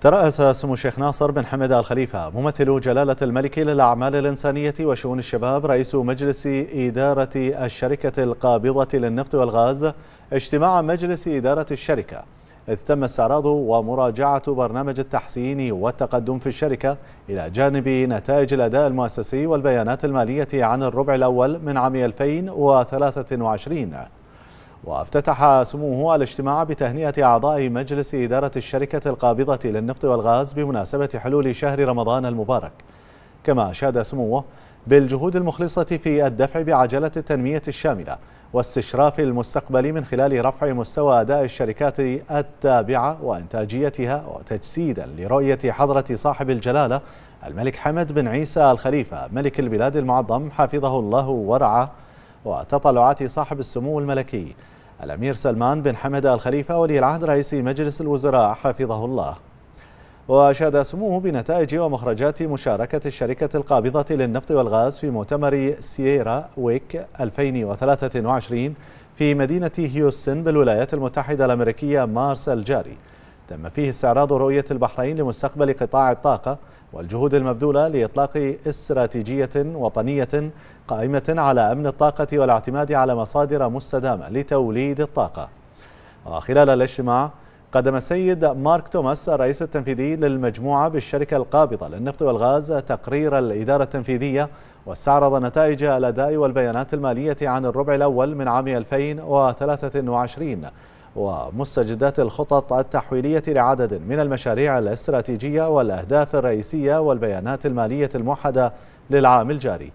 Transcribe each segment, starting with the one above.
ترأس سمو الشيخ ناصر بن حمد آل خليفة ممثل جلالة الملك للأعمال الإنسانية وشؤون الشباب رئيس مجلس إدارة الشركة القابضة للنفط والغاز اجتماع مجلس إدارة الشركة إذ تم استعراض ومراجعة برنامج التحسين والتقدم في الشركة إلى جانب نتائج الأداء المؤسسي والبيانات المالية عن الربع الأول من عام 2023 وافتتح سموه الاجتماع بتهنئة أعضاء مجلس إدارة الشركة القابضة للنفط والغاز بمناسبة حلول شهر رمضان المبارك كما أشاد سموه بالجهود المخلصة في الدفع بعجلة التنمية الشاملة واستشراف المستقبل من خلال رفع مستوى أداء الشركات التابعة وإنتاجيتها وتجسيدا لرؤية حضرة صاحب الجلالة الملك حمد بن عيسى الخليفة ملك البلاد المعظم حفظه الله ورعاه وتطلعات صاحب السمو الملكي الأمير سلمان بن حمد الخليفة ولي العهد رئيس مجلس الوزراء حفظه الله وأشاد سموه بنتائج ومخرجات مشاركة الشركة القابضة للنفط والغاز في مؤتمر سييرا ويك 2023 في مدينة هيوستن بالولايات المتحدة الأمريكية مارس الجاري تم فيه استعراض رؤية البحرين لمستقبل قطاع الطاقة والجهود المبذولة لإطلاق استراتيجية وطنية قائمة على أمن الطاقة والاعتماد على مصادر مستدامة لتوليد الطاقة وخلال الاجتماع قدم السيد مارك توماس الرئيس التنفيذي للمجموعة بالشركة القابضة للنفط والغاز تقرير الإدارة التنفيذية واستعرض نتائج الأداء والبيانات المالية عن الربع الأول من عام 2023 ومستجدات الخطط التحويلية لعدد من المشاريع الاستراتيجية والأهداف الرئيسية والبيانات المالية الموحدة للعام الجاري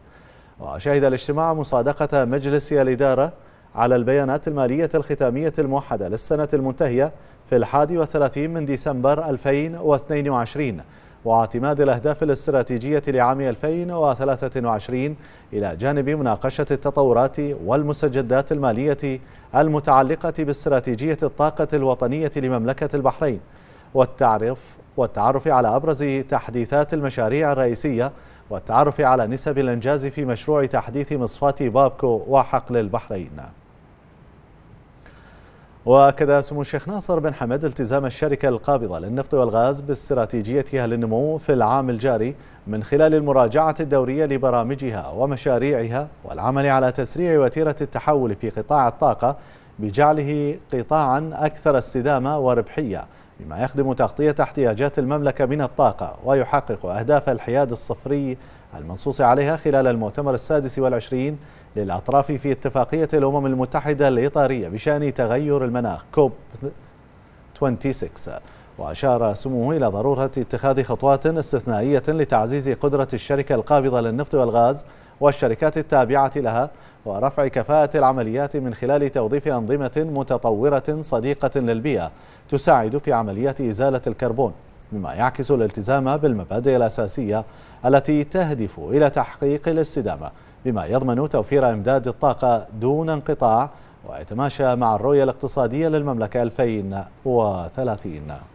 وشهد الاجتماع مصادقة مجلس الإدارة على البيانات المالية الختامية الموحدة للسنة المنتهية في الحادي والثلاثين من ديسمبر 2022 واعتماد الأهداف الاستراتيجية لعام 2023 إلى جانب مناقشة التطورات والمستجدات المالية المتعلقة باستراتيجية الطاقة الوطنية لمملكة البحرين والتعرف والتعرف على أبرز تحديثات المشاريع الرئيسية والتعرف على نسب الإنجاز في مشروع تحديث مصفات بابكو وحقل البحرين واكد سمو الشيخ ناصر بن حمد التزام الشركه القابضه للنفط والغاز باستراتيجيتها للنمو في العام الجاري من خلال المراجعه الدوريه لبرامجها ومشاريعها والعمل على تسريع وتيره التحول في قطاع الطاقه بجعله قطاعا اكثر استدامه وربحيه بما يخدم تغطيه احتياجات المملكه من الطاقه ويحقق اهداف الحياد الصفري المنصوص عليها خلال المؤتمر السادس والعشرين للأطراف في اتفاقية الأمم المتحدة الإطارية بشأن تغير المناخ كوب 26 وأشار سموه إلى ضرورة اتخاذ خطوات استثنائية لتعزيز قدرة الشركة القابضة للنفط والغاز والشركات التابعة لها ورفع كفاءة العمليات من خلال توظيف أنظمة متطورة صديقة للبيئة تساعد في عمليات إزالة الكربون مما يعكس الالتزام بالمبادئ الأساسية التي تهدف إلى تحقيق الاستدامة بما يضمن توفير إمداد الطاقة دون انقطاع ويتماشى مع الرؤية الاقتصادية للمملكة 2030